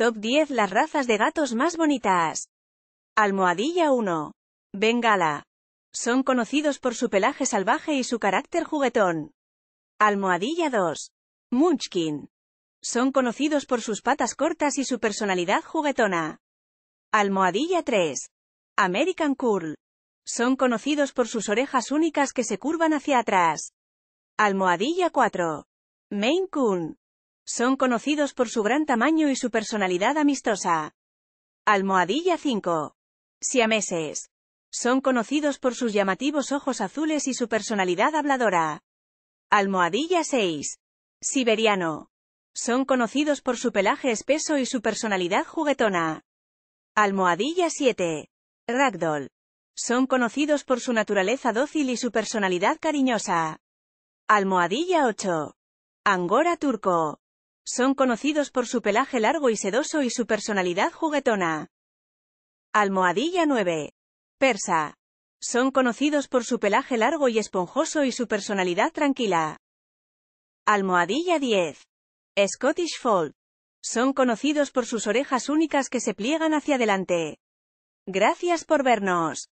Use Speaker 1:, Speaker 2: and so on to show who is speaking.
Speaker 1: Top 10 las razas de gatos más bonitas. Almohadilla 1. Bengala. Son conocidos por su pelaje salvaje y su carácter juguetón. Almohadilla 2. Munchkin. Son conocidos por sus patas cortas y su personalidad juguetona. Almohadilla 3. American Curl. Son conocidos por sus orejas únicas que se curvan hacia atrás. Almohadilla 4. Maine Coon. Son conocidos por su gran tamaño y su personalidad amistosa. Almohadilla 5. Siameses. Son conocidos por sus llamativos ojos azules y su personalidad habladora. Almohadilla 6. Siberiano. Son conocidos por su pelaje espeso y su personalidad juguetona. Almohadilla 7. Ragdoll. Son conocidos por su naturaleza dócil y su personalidad cariñosa. Almohadilla 8. Angora turco. Son conocidos por su pelaje largo y sedoso y su personalidad juguetona. Almohadilla 9. Persa. Son conocidos por su pelaje largo y esponjoso y su personalidad tranquila. Almohadilla 10. Scottish Fold. Son conocidos por sus orejas únicas que se pliegan hacia adelante. Gracias por vernos.